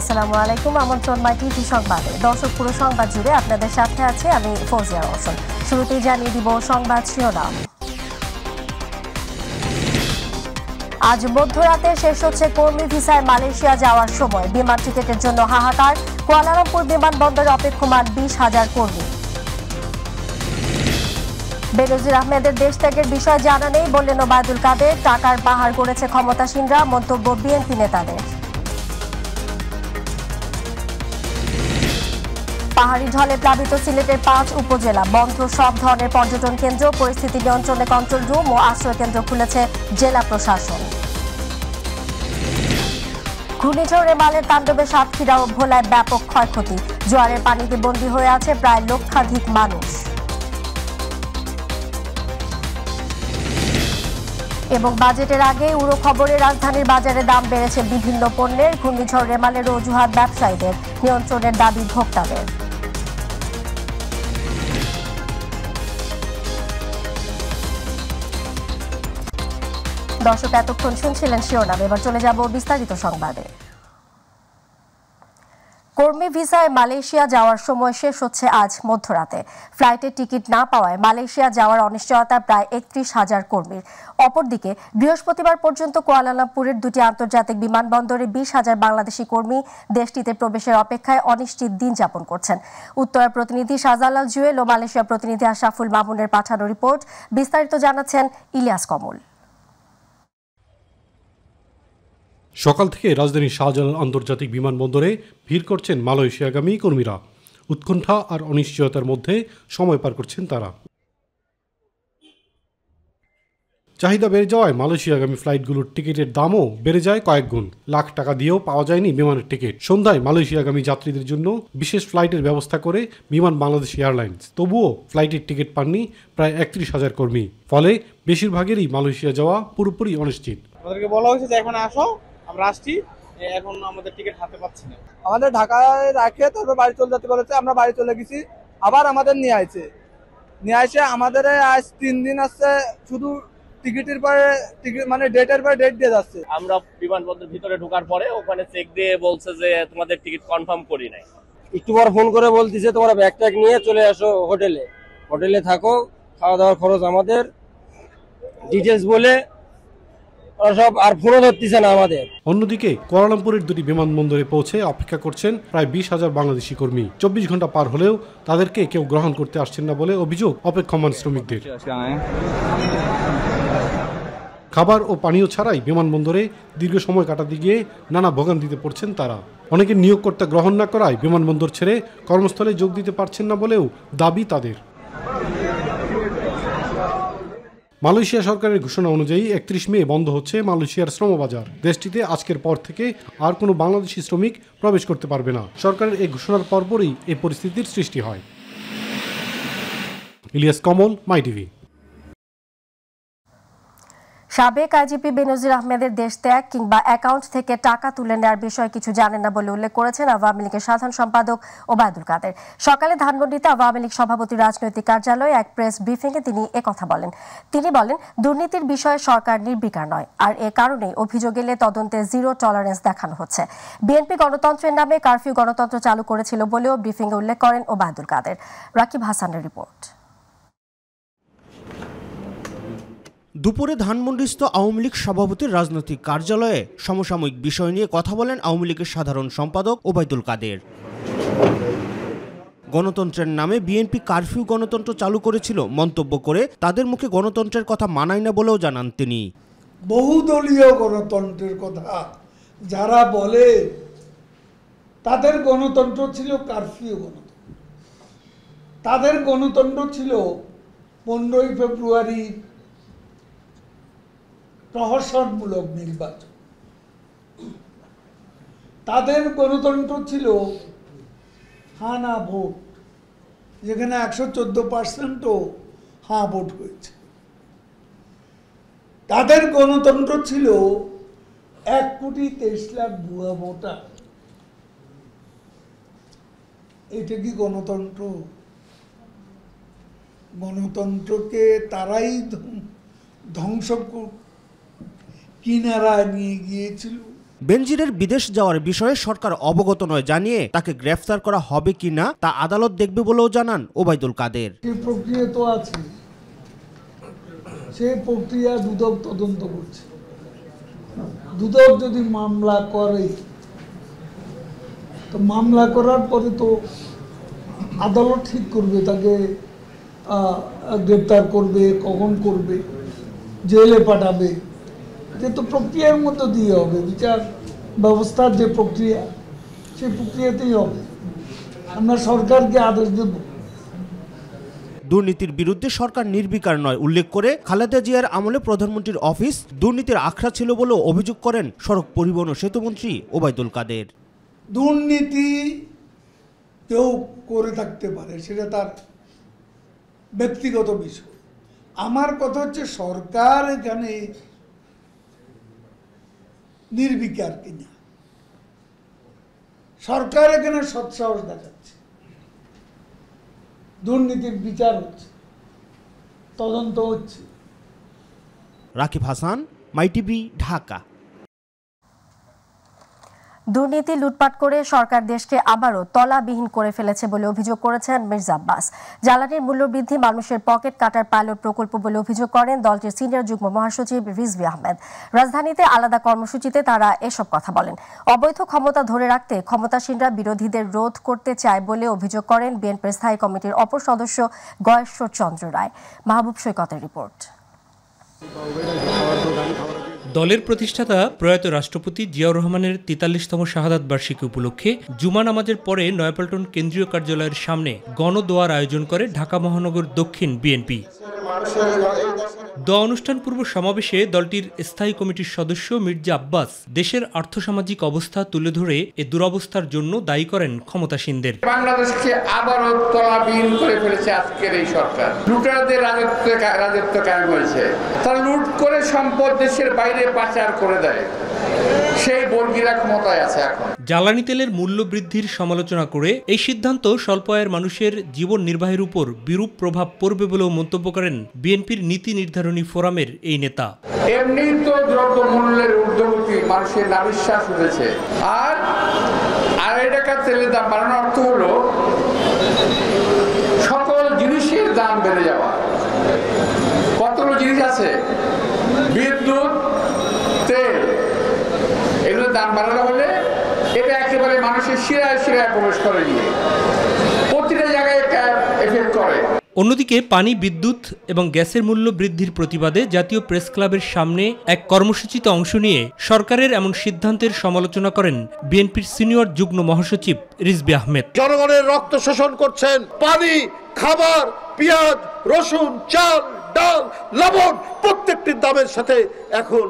আসসালামু আলাইকুম আমন্ত্রণ মাই টিভি সংবাদে দর্শক পুরো সংবাদ জুড়ে আপনাদের সাথে আছে আমি ফৌজিয়া রসন শুরুতেই জানিয়ে দিব সংবাদ শিরোনাম আজ মধ্যরাতে শেষ হচ্ছে কর্মী ভিসায় মালয়েশিয়া যাওয়ার সময় বিমান টিকিটের জন্য হাহাকার কুয়ালালামপুর বিমানবন্দরে অপেক্ষমান বিশ হাজার কর্মী বেনজির আহমেদের দেশ ত্যাগের বিষয় জানা নেই বললেন ওবায়দুল কাদের টাকার পাহাড় করেছে ক্ষমতাসীনরা মন্তব্য বিএনপি নেতাদের পাহাড়ি ঢলে প্লাবিত সিলেটের পাঁচ উপজেলা বন্ধ সব ধরনের পর্যটন কেন্দ্র পরিস্থিতি নিয়ন্ত্রণে কন্ট্রোল রুম ও আশ্রয় কেন্দ্র খুলেছে জেলা প্রশাসন ঘূর্ণিঝড়ে মালের তাণ্ডবে সাতক্ষীরা ও ভোলায় ব্যাপক ক্ষয়ক্ষতি জোয়ারের পানিতে বন্দী হয়ে আছে প্রায় লক্ষাধিক মানুষ এবং বাজেটের আগে উড়ো খবরে রাজধানীর বাজারে দাম বেড়েছে বিভিন্ন পণ্যের ঘূর্ণিঝড় রেমালের অজুহাত ব্যবসায়ীদের নিয়ন্ত্রণের দাবি ভোক্তাদের দর্শক এতক্ষণ শুনছিলেন শিরোনাম এবার চলে যাব বিস্তারিত সংবাদে কর্মী ভিসায় মালয়েশিয়া যাওয়ার সময় শেষ হচ্ছে আজ মধ্যরাতে ফ্লাইটে টিকিট না পাওয়ায় মালয়েশিয়া যাওয়ার অনিশ্চয়তা প্রায় একত্রিশ হাজার কর্মীর অপরদিকে বৃহস্পতিবার পর্যন্ত কুয়ালালামপুরের দুটি আন্তর্জাতিক বিমানবন্দরে বিশ হাজার বাংলাদেশি কর্মী দেশটিতে প্রবেশের অপেক্ষায় অনিশ্চিত দিন যাপন করছেন উত্তরের প্রতিনিধি শাহজালাল জুয়েল ও মালয়েশিয়া প্রতিনিধি আশাফুল মামুনের পাঠানো রিপোর্ট বিস্তারিত জানাচ্ছেন ইলিয়াস কমল সকাল থেকে রাজধানী শাহজালাল আন্তর্জাতিক বিমানবন্দরে ভিড় করছেন মালয়েশিয়াগামী কর্মীরা উৎকণ্ঠা আর অনিশ্চয়তার মধ্যে সময় পার করছেন তারা চাহিদা বেড়ে যাওয়ায় মালয়েশিয়াগামী ফ্লাইটগুলোর টিকিটের দামও বেড়ে যায় কয়েক গুণ লাখ টাকা দিয়েও পাওয়া যায়নি বিমানের টিকিট সন্ধ্যায় মালয়েশিয়াগামী যাত্রীদের জন্য বিশেষ ফ্লাইটের ব্যবস্থা করে বিমান বাংলাদেশ এয়ারলাইন্স তবুও ফ্লাইটের টিকিট পাননি প্রায় একত্রিশ হাজার কর্মী ফলে বেশিরভাগেরই মালয়েশিয়া যাওয়া পুরোপুরি অনিশ্চিত আমাদেরকে বলা হয়েছে যে এখন আসো আমরা আসছি এখন আমাদের টিকিট হাতে পাচ্ছি না আমাদের ঢাকায় রাখে তারপর বাড়ি চলে যেতে বলেছে আমরা বাড়ি চলে গেছি আবার আমাদের নিয়ে আইছে নিয়ে আসে আমাদের আজ তিন দিন আসছে শুধু টিকিটের পরে টিকিট মানে ডেটের পরে ডেট দিয়ে যাচ্ছে আমরা বিমানবন্দর ভিতরে ঢোকার পরে ওখানে চেক দিয়ে বলছে যে তোমাদের টিকিট কনফার্ম করি নাই একটু পর ফোন করে বলতেছে তোমরা ব্যাগ ট্যাগ নিয়ে চলে আসো হোটেলে হোটেলে থাকো খাওয়া দাওয়ার খরচ আমাদের ডিটেলস বলে অন্যদিকে দুটি বিমানবন্দরে পৌঁছে অপেক্ষা করছেন প্রায় বিশ হাজার বাংলাদেশি কর্মী চব্বিশ ঘন্টা পার হলেও তাদেরকে কেউ গ্রহণ করতে আসছেন না বলে অভিযোগ অপেক্ষমান শ্রমিকদের খাবার ও পানীয় ছাড়াই বিমানবন্দরে দীর্ঘ সময় কাটাতে গিয়ে নানা ভোগান দিতে পড়ছেন তারা অনেকে নিয়োগকর্তা গ্রহণ না করায় বিমানবন্দর ছেড়ে কর্মস্থলে যোগ দিতে পারছেন না বলেও দাবি তাদের মালয়েশিয়া সরকারের ঘোষণা অনুযায়ী একত্রিশ মে বন্ধ হচ্ছে মালয়েশিয়ার শ্রমবাজার দেশটিতে আজকের পর থেকে আর কোনো বাংলাদেশি শ্রমিক প্রবেশ করতে পারবে না সরকারের এই ঘোষণার পরপরই এই পরিস্থিতির সৃষ্টি হয় ইলিয়াস কমল মাই টিভি সাবেক আইজিপি বেনজির আহমেদের দেশ ত্যাগ কিংবা অ্যাকাউন্ট থেকে টাকা তুলে নেওয়ার বিষয়ে কিছু জানেন না বলে উল্লেখ করেছেন আওয়ামী লীগের সাধারণ সম্পাদক ওবায়দুল কাদের সকালে ধানমন্ডিতে আওয়ামী লীগ সভাপতি রাজনৈতিক কার্যালয়ে এক প্রেস ব্রিফিংয়ে তিনি একথা বলেন তিনি বলেন দুর্নীতির বিষয়ে সরকার নির্বিকার নয় আর এ কারণেই অভিযোগ এলে তদন্তে জিরো টলারেন্স দেখানো হচ্ছে বিএনপি গণতন্ত্রের নামে কারফিউ গণতন্ত্র চালু করেছিল বলেও ব্রিফিংয়ে উল্লেখ করেন ওবায়দুল কাদের রাকিব হাসানের রিপোর্ট দুপুরে ধানমন্ডিস্থ আওয়ামী লীগ সভাপতির রাজনৈতিক কার্যালয়ে সমসাময়িক বিষয় নিয়ে কথা বলেন আওয়ামী লীগের সাধারণ সম্পাদক ওবায়দুল কাদের গণতন্ত্রের নামে বিএনপি কারফিউ গণতন্ত্র চালু করেছিল মন্তব্য করে তাদের মুখে গণতন্ত্রের কথা মানায় না বলেও জানান তিনি বহুদলীয় গণতন্ত্রের কথা যারা বলে তাদের গণতন্ত্র ছিল কারফিউ গণতন্ত্র তাদের গণতন্ত্র ছিল পনেরোই ফেব্রুয়ারি প্রহসনমূলক নির্বাচন তাদের গণতন্ত্র ছিল হানা ভোট যেখানে একশো চোদ্দো পার্সেন্টও হাঁ ভোট হয়েছে তাদের গণতন্ত্র ছিল এক কোটি তেইশ লাখ ভুয়া ভোটার এটা কি গণতন্ত্র গণতন্ত্রকে তারাই ধ্বংস কিনারা নিয়ে গিয়েছিল বেনজিরের বিদেশ যাওয়ার বিষয়ে সরকার অবগত নয় জানিয়ে তাকে গ্রেফতার করা হবে কি না তা আদালত দেখবে বলেও জানান ওবায়দুল কাদের প্রক্রিয়া তো আছে সেই প্রক্রিয়া দুদক তদন্ত করছে দুদক যদি মামলা করে তো মামলা করার পরে তো আদালত ঠিক করবে তাকে গ্রেপ্তার করবে কখন করবে জেলে পাঠাবে কিন্তু প্রক্রিয়ার মধ্য দিয়ে হবে বিচার ব্যবস্থার যে প্রক্রিয়া সেই প্রক্রিয়াতেই হবে আমরা সরকারকে আদেশ দেব দুর্নীতির বিরুদ্ধে সরকার নির্বিকার নয় উল্লেখ করে খালেদা জিয়ার আমলে প্রধানমন্ত্রীর অফিস দুর্নীতির আখড়া ছিল বলেও অভিযোগ করেন সড়ক পরিবহন ও সেতুমন্ত্রী ওবায়দুল কাদের দুর্নীতি কেউ করে থাকতে পারে সেটা তার ব্যক্তিগত বিষয় আমার কথা হচ্ছে সরকার এখানে নির্বিকার কিনা সরকার এখানে সৎসাহস দেখাচ্ছে দুর্নীতির বিচার হচ্ছে তদন্ত হচ্ছে রাকিব হাসান মাইটিভি ঢাকা দুর্নীতি লুটপাট করে সরকার দেশকে আবারও তলাবিহীন করে ফেলেছে বলে অভিযোগ করেছেন মির্জা আব্বাস জ্বালানির মূল্যবৃদ্ধি মানুষের পকেট কাটার পাইলট প্রকল্প বলে অভিযোগ করেন দলটির সিনিয়র যুগ্ম মহাসচিব রিজভি আহমেদ রাজধানীতে আলাদা কর্মসূচিতে তারা এসব কথা বলেন অবৈধ ক্ষমতা ধরে রাখতে ক্ষমতাসীনরা বিরোধীদের রোধ করতে চায় বলে অভিযোগ করেন বিএনপির স্থায়ী কমিটির অপর সদস্য গয়েশ্বর চন্দ্র রায় মাহবুব সৈকতের রিপোর্ট দলের প্রতিষ্ঠাতা প্রয়াত রাষ্ট্রপতি জিয়াউর রহমানের তেতাল্লিশতম শাহাদাত বার্ষিকী উপলক্ষে জুমা নামাজের পরে নয়াপল্টন কেন্দ্রীয় কার্যালয়ের সামনে গণদোয়ার আয়োজন করে ঢাকা মহানগর দক্ষিণ বিএনপি দ অনুষ্ঠান পূর্ব সমাবেশে দলটির স্থায়ী কমিটির সদস্য মির্জা আব্বাস দেশের আর্থসামাজিক অবস্থা তুলে ধরে এ দুরবস্থার জন্য দায়ী করেন ক্ষমতাসীনদের বাংলাদেশকে আবারও তলাবিহীন করে ফেলেছে আজকের এই সরকার লুটারদের রাজত্ব রাজত্ব কায়েম হয়েছে তারা লুট করে সম্পদ দেশের বাইরে বাইরে পাচার করে দেয় জ্বালানি তেলের মূল্য বৃদ্ধির সমালোচনা করে এই সিদ্ধান্ত স্বল্প আয়ের মানুষের জীবন নির্বাহের উপর বিরূপ প্রভাব পড়বে বলেও মন্তব্য করেন বিএনপির নীতি নির্ধারণী ফোরামের এই নেতা এমনি তো দ্রব্য মূল্যের মানুষের নাবিশ্বাস উঠেছে আর আড়াই টাকা তেলের দাম বাড়ানোর অর্থ সকল জিনিসের দাম বেড়ে যাওয়া কতগুলো জিনিস আছে বিদ্যুৎ দাম বাড়ানো হলে এটা একেবারে মানুষের শিরায় শিরায় প্রবেশ করে নিয়ে প্রতিটা জায়গায় এফেক্ট করে অন্যদিকে পানি বিদ্যুৎ এবং গ্যাসের মূল্য বৃদ্ধির প্রতিবাদে জাতীয় প্রেস ক্লাবের সামনে এক কর্মসূচিতে অংশ নিয়ে সরকারের এমন সিদ্ধান্তের সমালোচনা করেন বিএনপির সিনিয়র যুগ্ম মহাসচিব রিজবি আহমেদ জনগণের রক্ত শোষণ করছেন পানি খাবার পেঁয়াজ রসুন চাল ডাল লবণ প্রত্যেকটির দামের সাথে এখন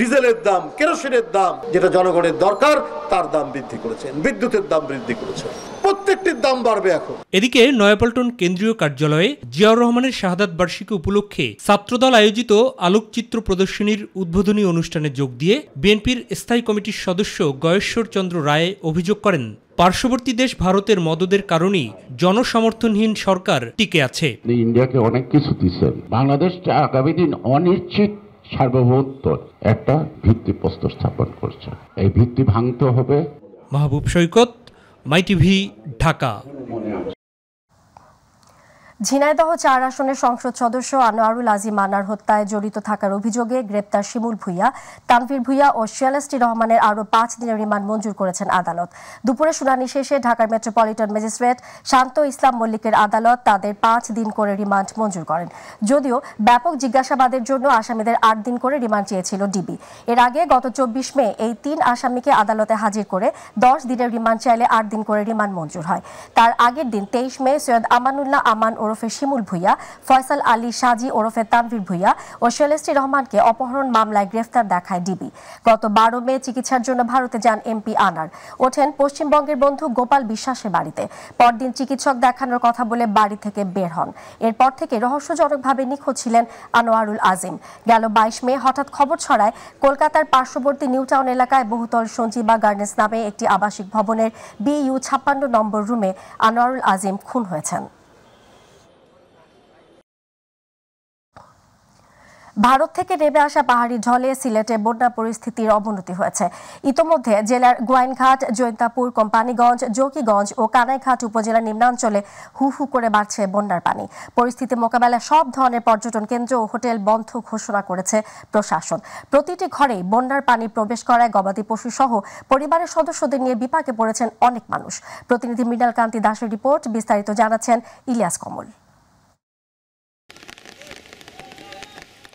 ডিজেলের দাম কেরোসিনের দাম যেটা জনগণের দরকার তার দাম বৃদ্ধি করেছেন বিদ্যুতের দাম বৃদ্ধি করেছেন প্রত্যেকটির দাম বাড়বে এখন এদিকে নয়াপল্টন কেন্দ্রীয় কার্যালয়ে জিয়াউর রহমানের শাহাদ বার্ষিকী উপলক্ষে ছাত্রদল আয়োজিত আলোকচিত্র প্রদর্শনীর উদ্বোধনী অনুষ্ঠানে যোগ দিয়ে বিএনপির স্থায়ী কমিটির সদস্য গয়েশ্বর চন্দ্র রায় অভিযোগ করেন পার্শ্ববর্তী দেশ ভারতের মদদের কারণেই জনসমর্থনহীন সরকার টিকে আছে ইন্ডিয়াকে অনেক কিছু দিচ্ছেন বাংলাদেশটা আগামী দিন অনিশ্চিত সার্বভৌমত্ব একটা ভিত্তি প্রস্তর স্থাপন করছে এই ভিত্তি ভাঙতে হবে মাহবুব সৈকত মাই টিভি ঢাকা ঝিনাইদহ চার আসনের সংসদ সদস্য আনোয়ারুল আজিম আনার হত্যায় জড়িত থাকার অভিযোগে গ্রেপ্তার শিমুল ভুইয়া তানভীর ভুইয়া ও শিয়ালাস্টি রহমানের আরও পাঁচ দিনের রিমান্ড মঞ্জুর করেছেন আদালত দুপুরে শুনানি শেষে ঢাকার মেট্রোপলিটন ম্যাজিস্ট্রেট শান্ত ইসলাম মল্লিকের আদালত তাদের পাঁচ দিন করে রিমান্ড মঞ্জুর করেন যদিও ব্যাপক জিজ্ঞাসাবাদের জন্য আসামিদের আট দিন করে রিমান্ড চেয়েছিল ডিবি এর আগে গত চব্বিশ মে এই তিন আসামিকে আদালতে হাজির করে দশ দিনের রিমান্ড চাইলে আট দিন করে রিমান্ড মঞ্জুর হয় তার আগের দিন তেইশ মে সৈয়দ আমানুল্লাহ আমান ওরফ ওরফে শিমুল ভুইয়া ফয়সাল আলী সাজি ওরফে তানভীর ভুইয়া ও শেলেস্টি রহমানকে অপহরণ মামলায় গ্রেফতার দেখায় ডিবি গত বারো মে চিকিৎসার জন্য ভারতে যান এমপি আনার ওঠেন পশ্চিমবঙ্গের বন্ধু গোপাল বিশ্বাসের বাড়িতে পরদিন চিকিৎসক দেখানোর কথা বলে বাড়ি থেকে বের হন এরপর থেকে রহস্যজনকভাবে নিখোঁজ ছিলেন আনোয়ারুল আজিম গেল বাইশ মে হঠাৎ খবর ছড়ায় কলকাতার পার্শ্ববর্তী নিউ টাউন এলাকায় বহুতল সঞ্জীবা গার্ডেন্স নামে একটি আবাসিক ভবনের বিইউ ছাপ্পান্ন নম্বর রুমে আনোয়ারুল আজিম খুন হয়েছেন ভারত থেকে নেমে আসা পাহাড়ি ঢলে সিলেটে বন্যা পরিস্থিতির অবনতি হয়েছে ইতোমধ্যে জেলার গোয়াইনঘাট জৈন্তাপুর কোম্পানিগঞ্জ জকিগঞ্জ ও কানাইঘাট উপজেলার নিম্নাঞ্চলে হু হু করে বাড়ছে বন্যার পানি পরিস্থিতি মোকাবেলায় সব ধরনের পর্যটন কেন্দ্র ও হোটেল বন্ধ ঘোষণা করেছে প্রশাসন প্রতিটি ঘরেই বন্যার পানি প্রবেশ করায় গবাদি পশু সহ পরিবারের সদস্যদের নিয়ে বিপাকে পড়েছেন অনেক মানুষ প্রতিনিধি মৃণাল কান্তি দাসের রিপোর্ট বিস্তারিত জানাচ্ছেন ইলিয়াস কমল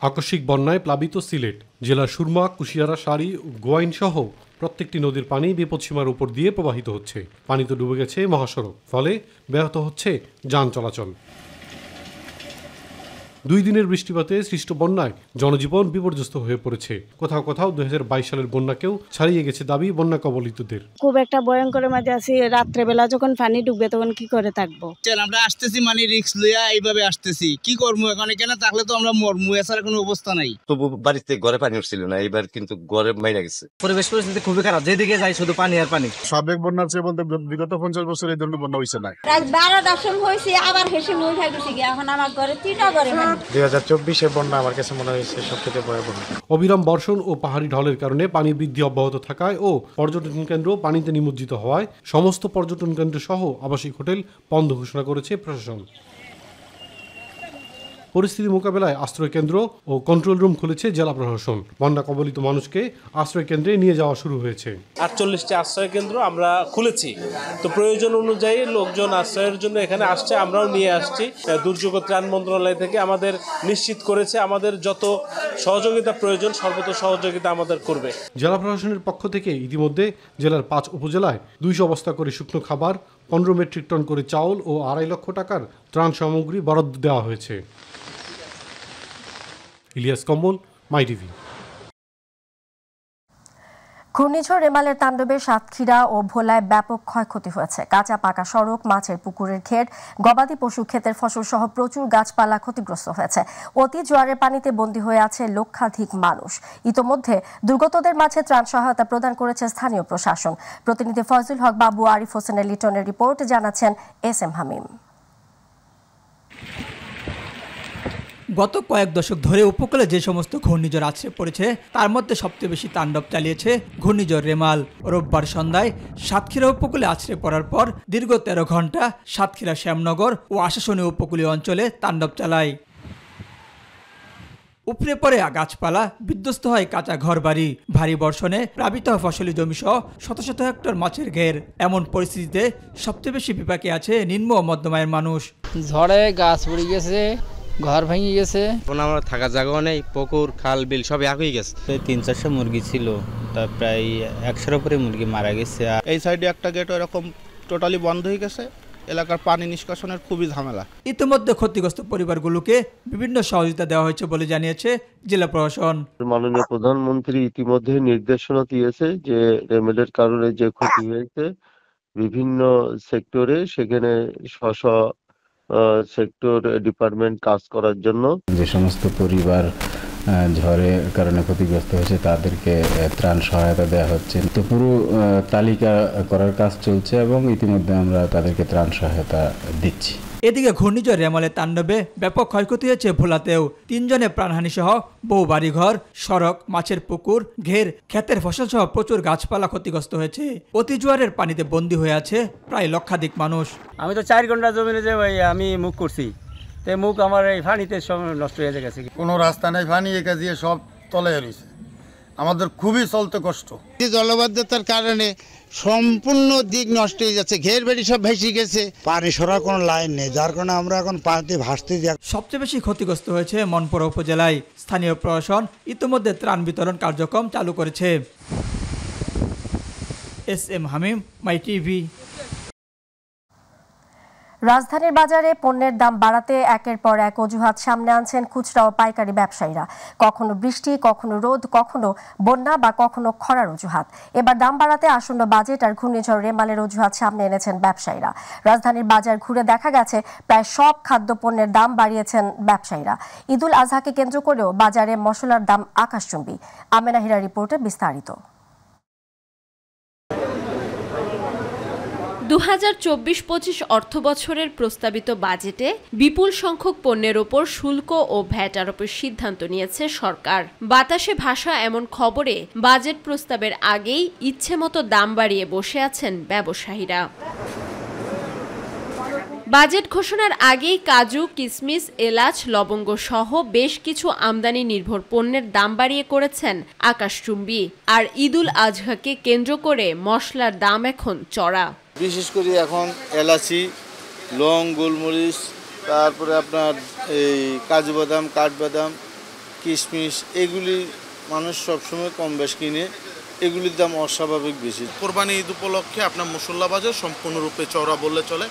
আকস্মিক বন্যায় প্লাবিত সিলেট জেলার সুরমা কুশিয়ারা সারি গোয়াইন সহ প্রত্যেকটি নদীর পানি বিপদসীমার উপর দিয়ে প্রবাহিত হচ্ছে পানিতে ডুবে গেছে মহাসড়ক ফলে ব্যাহত হচ্ছে যান চলাচল দুই দিনের বৃষ্টিপাতে সৃষ্ট বন্যায় জনজীবন বিপর্যস্ত হয়ে পড়েছে কোথাও কোথাও দুই হাজার সালের বন্যাকেও ছাড়িয়ে গেছে দাবি বন্যা কবলিতদের খুব একটা ভয়ঙ্কর মাঝে আছি রাত্রেবেলা যখন পানি ডুববে তখন কি করে থাকবো আমরা আসতেছি মানে রিক্স লইয়া এইভাবে আসতেছি কি করবো এখানে কেন থাকলে তো আমরা মরমু এছাড়া কোনো অবস্থা নাই তবু বাড়িতে ঘরে পানি উঠছিল না এবার কিন্তু ঘরে মাইরা গেছে পরিবেশ পরিস্থিতি খুবই খারাপ যেদিকে যাই শুধু পানি আর পানি সাবেক বন্যার চেয়ে বলতে বিগত পঞ্চাশ বছর এই ধরনের বন্যা হয়েছে না রাত বারোটার সময় হয়েছে আবার হেসে মুখ গেছে এখন আমার ঘরে তিনটা ঘরে দুই হাজার আমার কাছে মনে হয়েছে অবিরাম বর্ষণ ও পাহাড়ি ঢলের কারণে পানি বৃদ্ধি অব্যাহত থাকায় ও পর্যটন কেন্দ্র পানিতে নিমজ্জিত হওয়ায় সমস্ত পর্যটন কেন্দ্র সহ আবাসিক হোটেল বন্ধ ঘোষণা করেছে প্রশাসন পরিস্থিতি মোকাবেলায় আশ্রয় কেন্দ্র ও কন্ট্রোল রুম খুলেছে জেলা প্রশাসন বন্যা কবলিত মানুষকে আশ্রয় কেন্দ্রে নিয়ে যাওয়া শুরু হয়েছে আটচল্লিশটি আশ্রয় কেন্দ্র আমরা খুলেছি তো প্রয়োজন অনুযায়ী লোকজন আশ্রয়ের জন্য এখানে আসছে আমরাও নিয়ে আসছি দুর্যোগ ত্রাণ মন্ত্রণালয় থেকে আমাদের নিশ্চিত করেছে আমাদের যত সহযোগিতা প্রয়োজন সর্বত সহযোগিতা আমাদের করবে জেলা প্রশাসনের পক্ষ থেকে ইতিমধ্যে জেলার পাঁচ উপজেলায় দুইশো অবস্থা করে শুকনো খাবার পনেরো মেট্রিক টন করে চাউল ও আড়াই লক্ষ টাকার ত্রাণ সামগ্রী বরাদ্দ দেওয়া হয়েছে ইলিয়াস কম্বল মাই টিভি ঘূর্ণিঝড় রেমালের তাণ্ডবে সাতক্ষীরা ও ভোলায় ব্যাপক ক্ষয়ক্ষতি হয়েছে কাঁচা পাকা সড়ক মাছের পুকুরের ঘের গবাদি পশু ক্ষেতের ফসল সহ প্রচুর গাছপালা ক্ষতিগ্রস্ত হয়েছে অতি জোয়ারের পানিতে বন্দী হয়ে আছে লক্ষাধিক মানুষ ইতোমধ্যে দুর্গতদের মাঝে ত্রাণ সহায়তা প্রদান করেছে স্থানীয় প্রশাসন প্রতিনিধি ফজল হক বাবু আরিফ হোসেনের লিটনের রিপোর্ট জানাচ্ছেন এস এম হামিম গত কয়েক দশক ধরে উপকূলে যে সমস্ত ঘূর্ণিঝড় আছড়ে পড়েছে তার মধ্যে সবচেয়ে বেশি তাণ্ডব চালিয়েছে ঘূর্ণিঝড় রেমাল রোববার সন্ধ্যায় সাতক্ষীরা উপকূলে আছড়ে পড়ার পর দীর্ঘ তেরো ঘন্টা সাতক্ষীরা শ্যামনগর ও আশাসনী উপকূলীয় অঞ্চলে তাণ্ডব চালায় উপরে পড়ে গাছপালা বিধ্বস্ত হয় কাঁচা ঘরবাড়ি ভারী বর্ষণে প্লাবিত ফসলি জমিসহ শত শত হেক্টর মাছের ঘের এমন পরিস্থিতিতে সবচেয়ে বেশি বিপাকে আছে নিম্ন ও মধ্যমায়ের মানুষ ঝড়ে গাছ পড়ে গেছে ঘর ভেঙে গেছে আমরা থাকা জায়গাও নেই পুকুর খাল বিল সব এক হয়ে গেছে তিন চারশো মুরগি ছিল তা প্রায় একশোর উপরে মুরগি মারা গেছে এই সাইডে একটা গেট ওরকম টোটালি বন্ধ হয়ে গেছে এলাকার পানি নিষ্কাশনের খুবই ঝামেলা ইতিমধ্যে ক্ষতিগ্রস্ত পরিবারগুলোকে বিভিন্ন সহযোগিতা দেওয়া হয়েছে বলে জানিয়েছে জেলা প্রশাসন মাননীয় প্রধানমন্ত্রী ইতিমধ্যে নির্দেশনা দিয়েছে যে রেমেডের কারণে যে ক্ষতি হয়েছে বিভিন্ন সেক্টরে সেখানে স্ব সেক্টর ডিপার্টমেন্ট কাজ করার জন্য যে সমস্ত পরিবার ঝড়ে কারণে ক্ষতিগ্রস্ত হয়েছে তাদেরকে ত্রাণ সহায়তা দেওয়া হচ্ছে তো পুরো তালিকা করার কাজ চলছে এবং ইতিমধ্যে আমরা তাদেরকে ত্রাণ সহায়তা দিচ্ছি এদিকে ঘূর্ণিঝড় রেমলে তাণ্ডবে ব্যাপক ক্ষয়ক্ষতি হয়েছে ভোলাতেও তিনজনে প্রাণহানি সহ বহু বাড়িঘর সড়ক মাছের পুকুর ঘের ক্ষেতের ফসল সহ প্রচুর গাছপালা ক্ষতিগ্রস্ত হয়েছে অতি জোয়ারের পানিতে বন্দী হয়ে আছে প্রায় লক্ষাধিক মানুষ আমি তো চার ঘন্টা জমিনে যে আমি মুখ করছি তে মুখ আমার এই ফানিতে সব নষ্ট হয়ে গেছে কোনো রাস্তা নেই ফানি একা দিয়ে সব তলায় রয়েছে আমাদের খুবই চলতে কষ্ট জলবদ্ধতার কারণে সম্পূর্ণ দিক নষ্ট হয়ে যাচ্ছে ঘের বেড়ি সব ভেসে গেছে পানি সরার কোনো লাইন নেই যার কারণে আমরা এখন পানিতে ভাসতে যাই সবচেয়ে বেশি ক্ষতিগ্রস্ত হয়েছে মনপুরা উপজেলায় স্থানীয় প্রশাসন ইতিমধ্যে ত্রাণ বিতরণ কার্যক্রম চালু করেছে S M Hamim my TV রাজধানীর বাজারে পণ্যের দাম বাড়াতে একের পর এক অজুহাত সামনে আনছেন খুচরা ও পাইকারি ব্যবসায়ীরা কখনো বৃষ্টি কখনো রোদ কখনো বন্যা বা কখনো খরার অজুহাত এবার দাম বাড়াতে আসন্ন বাজেট আর ঘূর্ণিঝড় রেমালের অজুহাত সামনে এনেছেন ব্যবসায়ীরা রাজধানীর বাজার ঘুরে দেখা গেছে প্রায় সব খাদ্য পণ্যের দাম বাড়িয়েছেন ব্যবসায়ীরা ঈদুল আজহাকে কেন্দ্র করেও বাজারে মশলার দাম আকাশচুম্বী আমেনাহিরা রিপোর্টে বিস্তারিত দু হাজার চব্বিশ পঁচিশ অর্থ বছরের প্রস্তাবিত বাজেটে বিপুল সংখ্যক পণ্যের ওপর শুল্ক ও ভ্যাট আরোপের সিদ্ধান্ত নিয়েছে সরকার বাতাসে ভাষা এমন খবরে বাজেট প্রস্তাবের আগেই ইচ্ছে মতো দাম বাড়িয়ে বসে আছেন ব্যবসায়ীরা বাজেট ঘোষণার আগেই কাজু কিসমিস এলাচ লবঙ্গ সহ বেশ কিছু আমদানি নির্ভর পণ্যের দাম বাড়িয়ে করেছেন আকাশচুম্বী আর ঈদুল আজহাকে কেন্দ্র করে মশলার দাম এখন চড়া বিশেষ করে এখন এলাচি লং গোলমরিচ তারপরে আপনার এই কাজু বাদাম কাঠবাদাম কিশমিশ এগুলি মানুষ সবসময় কম বেশ কিনে এগুলির দাম অস্বাভাবিক বেশি কোরবানি ঈদ উপলক্ষে আপনার মসল্লা বাজার সম্পূর্ণরূপে চওড়া বললে চলে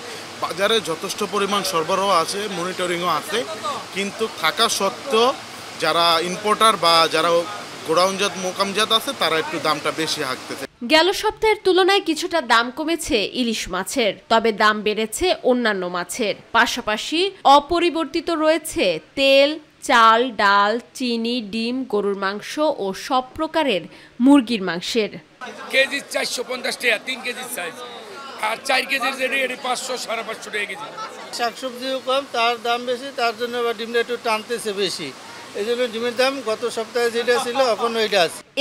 বাজারে যথেষ্ট পরিমাণ সরবরাহ আছে মনিটরিংও আছে কিন্তু থাকা সত্ত্বেও যারা ইম্পোর্টার বা যারা গোডাউনজাত মোকামজাত আছে তারা একটু দামটা বেশি হাঁকতেছে গেল সপ্তাহের তুলনায় কিছুটা দাম কমেছে ইলিশ মাছের তবে দাম বেড়েছে অন্যান্য মাছের পাশাপাশি অপরিবর্তিত রয়েছে তেল চাল ডাল চিনি ডিম গরুর মাংস ও সব প্রকারের মুরগির মাংসের কেজি চারশো পঞ্চাশ টাকা তিন কেজি সাইজ আর চার কেজির পাঁচশো সাড়ে পাঁচশো টাকা কেজি শাকসবজিও কম তার দাম বেশি তার জন্য ডিমটা একটু টানতেছে বেশি এজন্য ডিমের দাম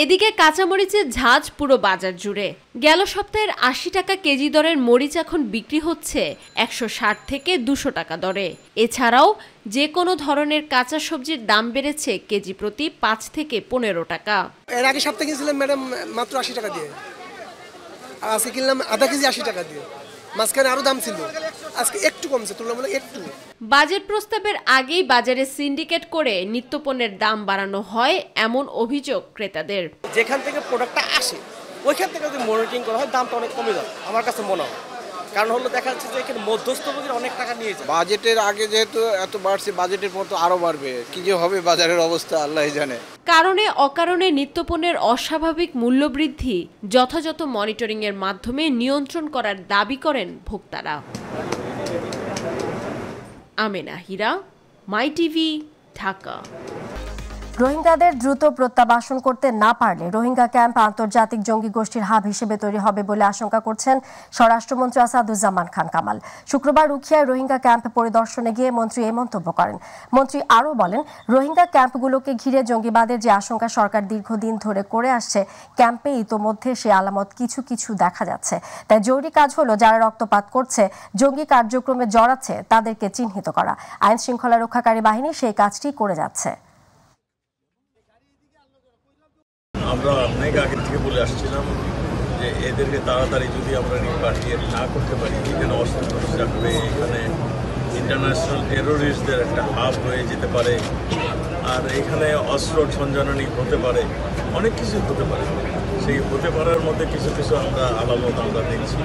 এদিকে কাঁচামরিচের ঝাঁজ পুরো বাজার জুড়ে গেল সপ্তাহের আশি টাকা কেজি দরের মরিচ এখন বিক্রি হচ্ছে একশো ষাট থেকে দুশো টাকা দরে এছাড়াও যে কোনো ধরনের কাঁচা সবজির দাম বেড়েছে কেজি প্রতি পাঁচ থেকে পনেরো টাকা এর আগে সপ্তাহে কিনছিলাম ম্যাডাম মাত্র আশি টাকা দিয়ে আজকে কিনলাম আধা কেজি আশি টাকা দিয়ে মাঝখানে আরো দাম ছিল আজকে একটু কমছে তুলনামূলক একটু বাজেট প্রস্তাবের আগেই বাজারে সিন্ডিকেট করে নিত্যপণ্যের দাম বাড়ানো হয় এমন অভিযোগ ক্রেতাদের যেখান থেকে প্রোডাক্টটা আসে ওইখান থেকে যদি মনিটরিং করা হয় দামটা অনেক কমে যাবে আমার কাছে মনে হয় কারণ হলো দেখা যাচ্ছে যে এখানে মধ্যস্থভোগীর অনেক টাকা নিয়ে যায় বাজেটের আগে যেহেতু এত বাড়ছে বাজেটের পর তো আরো বাড়বে কি যে হবে বাজারের অবস্থা আল্লাহ জানে কারণে অকারণে নিত্যপণ্যের অস্বাভাবিক মূল্যবৃদ্ধি যথাযথ মনিটরিংয়ের মাধ্যমে নিয়ন্ত্রণ করার দাবি করেন ভোক্তারা আমেনা হীরা মাই টিভি ঢাকা রোহিঙ্গাদের দ্রুত প্রত্যাবাসন করতে না পারলে রোহিঙ্গা ক্যাম্প আন্তর্জাতিক জঙ্গি গোষ্ঠীর হাব হিসেবে তৈরি হবে বলে আশঙ্কা করছেন স্বরাষ্ট্রমন্ত্রী আসাদুজ্জামান খান কামাল শুক্রবার রুখিয়ায় রোহিঙ্গা ক্যাম্প পরিদর্শনে গিয়ে মন্ত্রী এই মন্তব্য করেন মন্ত্রী আরও বলেন রোহিঙ্গা ক্যাম্পগুলোকে ঘিরে জঙ্গিবাদের যে আশঙ্কা সরকার দীর্ঘদিন ধরে করে আসছে ক্যাম্পে ইতোমধ্যে সে আলামত কিছু কিছু দেখা যাচ্ছে তাই জরুরি কাজ হলো যারা রক্তপাত করছে জঙ্গি কার্যক্রমে জড়াচ্ছে তাদেরকে চিহ্নিত করা আইন শৃঙ্খলা রক্ষাকারী বাহিনী সেই কাজটি করে যাচ্ছে আমরা অনেক আগের থেকে বলে আসছিলাম যে এদেরকে তাড়াতাড়ি যদি আমরা রিপার্টিয়েট না করতে পারি এখানে অস্ত্র রাখবে এখানে ইন্টারন্যাশনাল টেরোরিস্টদের একটা হাব হয়ে যেতে পারে আর এখানে অস্ত্র সঞ্চালনী হতে পারে অনেক কিছু হতে পারে সেই হতে পারার মধ্যে কিছু কিছু আমরা আলামত আমরা দেখছি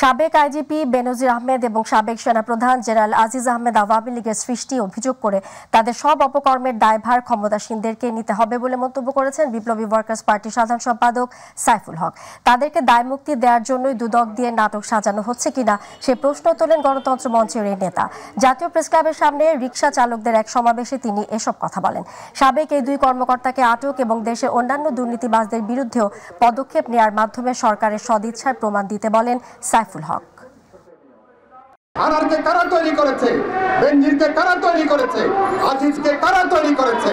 সাবেক আইজিপি বেনজির আহমেদ এবং সাবেক সেনাপ্রধান জেনারেল আজিজ আহমেদ আওয়ামী লীগের সৃষ্টি অভিযোগ করে তাদের সব অপকর্মের দায়ভার ক্ষমতাসীনদেরকে নিতে হবে বলে মন্তব্য করেছেন বিপ্লবী ওয়ার্কার্স পার্টির সাধারণ সম্পাদক সাইফুল হক তাদেরকে দায়মুক্তি দেওয়ার জন্যই দুদক দিয়ে নাটক সাজানো হচ্ছে কিনা সে প্রশ্ন তোলেন গণতন্ত্র মঞ্চের এই নেতা জাতীয় প্রেস ক্লাবের সামনে রিক্সা চালকদের এক সমাবেশে তিনি এসব কথা বলেন সাবেক এই দুই কর্মকর্তাকে আটক এবং দেশের অন্যান্য দুর্নীতিবাজদের বিরুদ্ধেও পদক্ষেপ নেওয়ার মাধ্যমে সরকারের সদিচ্ছার প্রমাণ দিতে বলেন সাইফুল আশরাফুল হক আনারকে কারা তৈরি করেছে বেঞ্জিরকে কারা তৈরি করেছে আজিজকে কারা তৈরি করেছে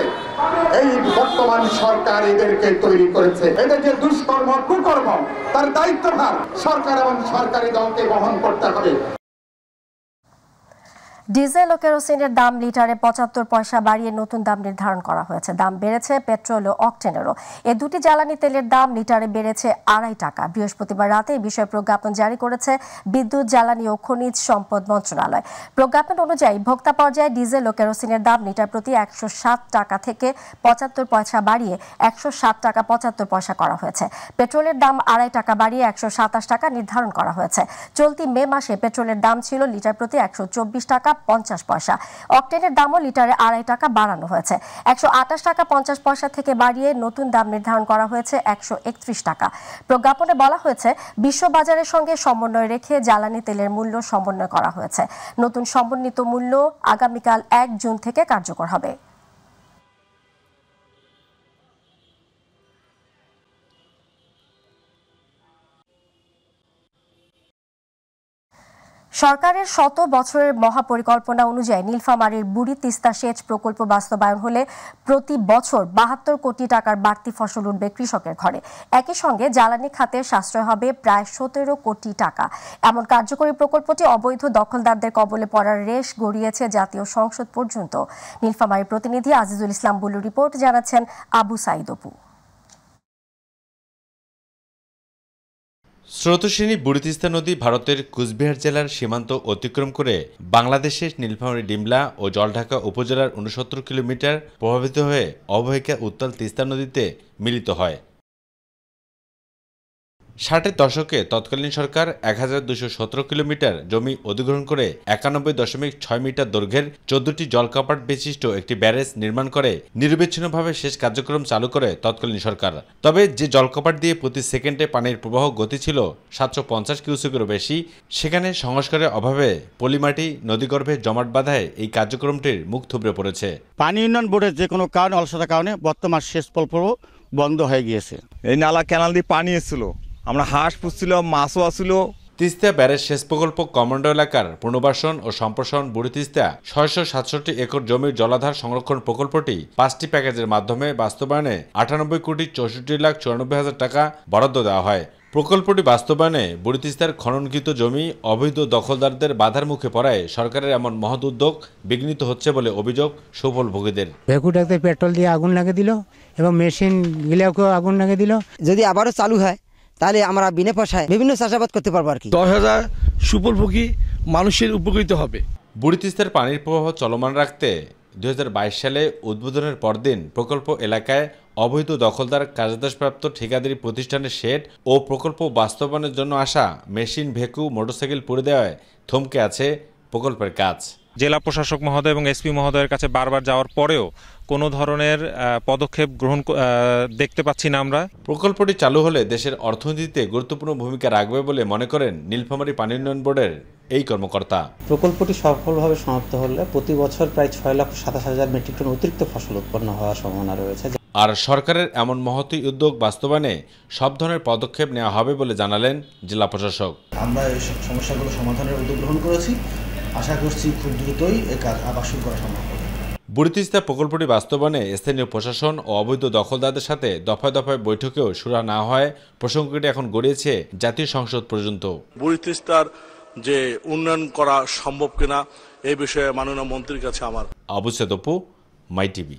এই বর্তমান সরকার এদেরকে তৈরি করেছে এদের যে দুষ্কর্ম কুকর্ম তার দায়িত্বভার সরকার এবং সরকারি দলকে বহন করতে হবে ডিজেল ও কেরোসিনের দাম লিটারে পঁচাত্তর পয়সা বাড়িয়ে নতুন দাম নির্ধারণ করা হয়েছে দাম বেড়েছে পেট্রোল ও অকটেনেরও এ দুটি জ্বালানি তেলের দাম লিটারে বেড়েছে আড়াই টাকা বৃহস্পতিবার রাতে এই বিষয়ে প্রজ্ঞাপন জারি করেছে বিদ্যুৎ জ্বালানি ও খনিজ সম্পদ মন্ত্রণালয় প্রজ্ঞাপন অনুযায়ী ভোক্তা পর্যায়ে ডিজেল ও কেরোসিনের দাম লিটার প্রতি একশো সাত টাকা থেকে পঁচাত্তর পয়সা বাড়িয়ে একশো সাত টাকা পঁচাত্তর পয়সা করা হয়েছে পেট্রোলের দাম আড়াই টাকা বাড়িয়ে একশো সাতাশ টাকা নির্ধারণ করা হয়েছে চলতি মে মাসে পেট্রোলের দাম ছিল লিটার প্রতি একশো চব্বিশ টাকা পঞ্চাশ পয়সা অকটেনের দামও লিটারে আড়াই টাকা বাড়ানো হয়েছে একশো আটাশ টাকা পঞ্চাশ পয়সা থেকে বাড়িয়ে নতুন দাম নির্ধারণ করা হয়েছে একশো একত্রিশ টাকা প্রজ্ঞাপনে বলা হয়েছে বিশ্ববাজারের সঙ্গে সমন্বয় রেখে জ্বালানি তেলের মূল্য সমন্বয় করা হয়েছে নতুন সমন্বিত মূল্য আগামীকাল এক জুন থেকে কার্যকর হবে সরকারের শত বছরের মহাপরিকল্পনা অনুযায়ী নীলফামারীর বুড়ি তিস্তা সেচ প্রকল্প বাস্তবায়ন হলে প্রতি বছর বাহাত্তর কোটি টাকার বাড়তি ফসল উঠবে কৃষকের ঘরে একই সঙ্গে জ্বালানি খাতে সাশ্রয় হবে প্রায় সতেরো কোটি টাকা এমন কার্যকরী প্রকল্পটি অবৈধ দখলদারদের কবলে পড়ার রেশ গড়িয়েছে জাতীয় সংসদ পর্যন্ত নীলফামারীর প্রতিনিধি আজিজুল ইসলাম বুলু রিপোর্ট জানাচ্ছেন আবু সাইদপু স্রোতসেনী বুড়িতিস্তা নদী ভারতের কুচবিহার জেলার সীমান্ত অতিক্রম করে বাংলাদেশের নীলফামারী ডিমলা ও জলঢাকা উপজেলার উনসত্তর কিলোমিটার প্রভাবিত হয়ে অবহেকা উত্তাল তিস্তা নদীতে মিলিত হয় ষাটের দশকে তৎকালীন সরকার এক হাজার দুশো সতেরো কিলোমিটার জমি অধিগ্রহণ করে একানব্বই দশমিক ছয় মিটার দৈর্ঘ্যের চোদ্দটি জলকাপাট বিশিষ্ট একটি ব্যারেজ নির্মাণ করে নিরবিচ্ছিন্নভাবে শেষ কার্যক্রম চালু করে তৎকালীন সরকার তবে যে জলকপাট দিয়ে প্রতি সেকেন্ডে পানির প্রবাহ গতি ছিল সাতশো পঞ্চাশ কিউসেকেরও বেশি সেখানে সংস্কারের অভাবে পলিমাটি নদীগর্ভে জমাট বাধায় এই কার্যক্রমটির মুখ থুবড়ে পড়েছে পানি উন্নয়ন বোর্ডের যে কোনো কারণ অলসতার কারণে বর্তমান শেষ প্রকল্প বন্ধ হয়ে গিয়েছে এই নালা ক্যানাল দিয়ে পানি এসেছিল আমরা হাঁস পুষছিলাম মাছও আসিল তিস্তা ব্যারেজ সেচ প্রকল্প কমান্ডো এলাকার পুনর্বাসন ও সম্প্রসারণ বুড়ি তিস্তা ছয়শো সাতষট্টি একর জমির জলাধার সংরক্ষণ প্রকল্পটি পাঁচটি প্যাকেজের মাধ্যমে বাস্তবায়নে আটানব্বই কোটি চৌষট্টি লাখ চুরানব্বই হাজার টাকা বরাদ্দ দেওয়া হয় প্রকল্পটি বাস্তবায়নে বুড়ি তিস্তার খননকৃত জমি অবৈধ দখলদারদের বাধার মুখে পড়ায় সরকারের এমন মহৎ উদ্যোগ বিঘ্নিত হচ্ছে বলে অভিযোগ ভোগীদের ভেকুটাতে পেট্রোল দিয়ে আগুন লাগিয়ে দিল এবং মেশিন গিলেও আগুন লাগিয়ে দিল যদি আবারও চালু হয় তাহলে আমরা বিনা পয়সায় বিভিন্ন চাষাবাদ করতে পারবো আর কি দশ হাজার সুফলভোগী মানুষের উপকৃত হবে বুড়ি তিস্তার পানির প্রবাহ চলমান রাখতে দু সালে উদ্বোধনের পরদিন প্রকল্প এলাকায় অবৈধ দখলদার কার্যদাসপ্রাপ্ত ঠিকাদারি প্রতিষ্ঠানের শেড ও প্রকল্প বাস্তবায়নের জন্য আসা মেশিন ভেকু মোটরসাইকেল পুড়ে দেওয়ায় থমকে আছে প্রকল্পের কাজ জেলা প্রশাসক মহোদয় এবং এসপি মহোদয়ের কাছে বারবার যাওয়ার পরেও কোনো ধরনের পদক্ষেপ গ্রহণ দেখতে পাচ্ছি না আমরা প্রকল্পটি চালু হলে দেশের অর্থনীতিতে গুরুত্বপূর্ণ ভূমিকা রাখবে বলে মনে করেন নীলফামারী পানি উন্নয়ন বোর্ডের এই কর্মকর্তা প্রকল্পটি সফলভাবে সমাপ্ত হলে প্রতি বছর প্রায় ছয় লক্ষ সাতাশ হাজার মেট্রিক টন অতিরিক্ত ফসল উৎপন্ন হওয়ার সম্ভাবনা রয়েছে আর সরকারের এমন মহতি উদ্যোগ বাস্তবায়নে সব ধরনের পদক্ষেপ নেওয়া হবে বলে জানালেন জেলা প্রশাসক আমরা এই সমস্যাগুলো সমাধানের উদ্যোগ গ্রহণ করেছি আশা করছি খুব দ্রুতই এই কাজ আবাসন করা সম্ভব বুড়িতিস্তা প্রকল্পটি বাস্তবায়নে স্থানীয় প্রশাসন ও অবৈধ দখলদারদের সাথে দফায় দফায় বৈঠকেও সুরা না হয় প্রসঙ্গটি এখন গড়িয়েছে জাতীয় সংসদ পর্যন্ত বুড়িতিস্তার যে উন্নয়ন করা সম্ভব কিনা এই বিষয়ে মাননীয় মন্ত্রীর কাছে আমার আবু সেদপু মাই টিভি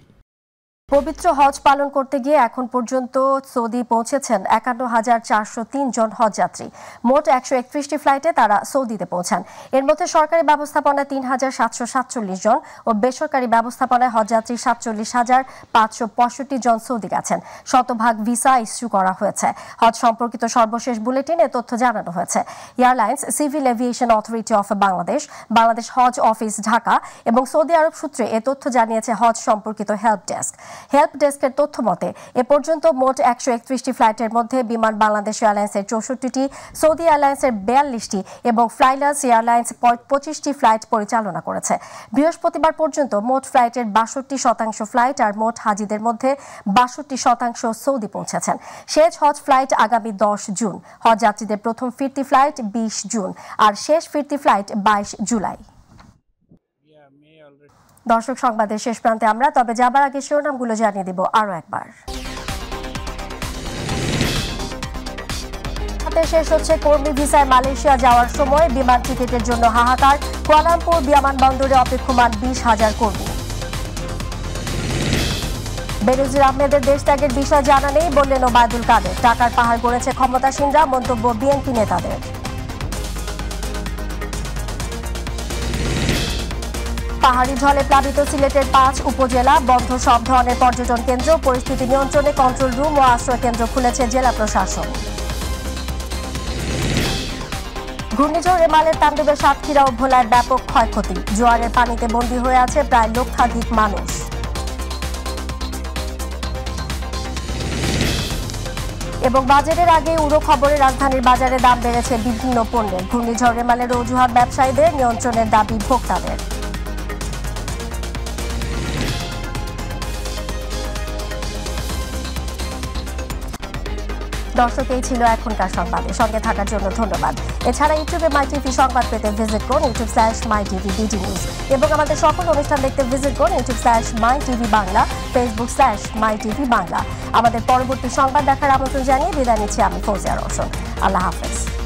পবিত্র হজ পালন করতে গিয়ে এখন পর্যন্ত সৌদি পৌঁছেছেন একান্ন হাজার চারশো তিন জন হজ যাত্রী মোট একশো একত্রিশটি ফ্লাইটে তারা সৌদিতে পৌঁছান এর মধ্যে সরকারি ব্যবস্থাপনায় তিন হাজার সাতশো সাতচল্লিশ জন ও বেসরকারি ব্যবস্থাপনায় হজযাত্রী সাতচল্লিশ হাজার পাঁচশো পঁয়ষট্টি জন সৌদি গেছেন শতভাগ ভিসা ইস্যু করা হয়েছে হজ সম্পর্কিত সর্বশেষ বুলেটিনে তথ্য জানানো হয়েছে airlines civil aviation authority of Bangladesh Bangladesh Hajj office Dhaka এবং সৌদি আরব সূত্রে এ তথ্য জানিয়েছে হজ সম্পর্কিত হেল্প ডেস্ক হেল্প ডেস্কের তথ্য মতে এ পর্যন্ত মোট একশো একত্রিশটি ফ্লাইটের মধ্যে বিমান বাংলাদেশ এয়ারলাইন্সের চৌষট্টিটি সৌদি এয়ারলাইন্সের বিয়াল্লিশটি এবং ফ্লাইলাস এয়ারলাইন্স পঁচিশটি ফ্লাইট পরিচালনা করেছে বৃহস্পতিবার পর্যন্ত মোট ফ্লাইটের বাষট্টি শতাংশ ফ্লাইট আর মোট হাজিদের মধ্যে বাষট্টি শতাংশ সৌদি পৌঁছেছেন শেষ হজ ফ্লাইট আগামী দশ জুন হজ যাত্রীদের প্রথম ফিরতি ফ্লাইট বিশ জুন আর শেষ ফিরতি ফ্লাইট বাইশ জুলাই দর্শক সংবাদের শেষ প্রান্তে আমরা তবে যাবার আগে শিরোনামগুলো জানিয়ে দেব আরও একবার শেষ হচ্ছে কর্মী ভিসায় মালয়েশিয়া যাওয়ার সময় বিমান টিকিটের জন্য হাহাকার কুয়ালামপুর বিমানবন্দরে অপেক্ষমান বিশ হাজার কর্মী বেনজির আহমেদের দেশ ত্যাগের বিষয় জানা নেই বললেন ওবায়দুল কাদের টাকার পাহাড় গড়েছে ক্ষমতাসীনরা মন্তব্য বিএনপি নেতাদের পাহাড়ি ঝলে প্লাবিত সিলেটের পাঁচ উপজেলা বন্ধ সব ধরনের পর্যটন কেন্দ্র পরিস্থিতি নিয়ন্ত্রণে কন্ট্রোল রুম ও আশ্রয় কেন্দ্র খুলেছে জেলা প্রশাসন ঘূর্ণিঝড় এমালের তাণ্ডবে সাতক্ষীরা ও ভোলার ব্যাপক ক্ষয়ক্ষতি জোয়ারের পানিতে বন্দী হয়ে আছে প্রায় লক্ষাধিক মানুষ এবং বাজারের আগে উড়ো খবরে রাজধানীর বাজারে দাম বেড়েছে বিভিন্ন পণ্যের ঘূর্ণিঝড় রেমালের অজুহাত ব্যবসায়ীদের নিয়ন্ত্রণের দাবি ভোক্তাদের দর্শক এই ছিল এখনকার সংবাদে সঙ্গে থাকার জন্য ধন্যবাদ এছাড়া ইউটিউবে মাই টিভি সংবাদ পেতে ভিজিট করুন YouTube slash my TV DD news এবং আমাদের সকল অনুষ্ঠান দেখতে ভিজিট করুন YouTube slash my TV Bangla Facebook slash my TV Bangla আমাদের পরবর্তী সংবাদ দেখার আমন্ত্রণ জানিয়ে বিদায় নিচ্ছি আমি ফৌজিয়া রোশন আল্লাহ হাফেজ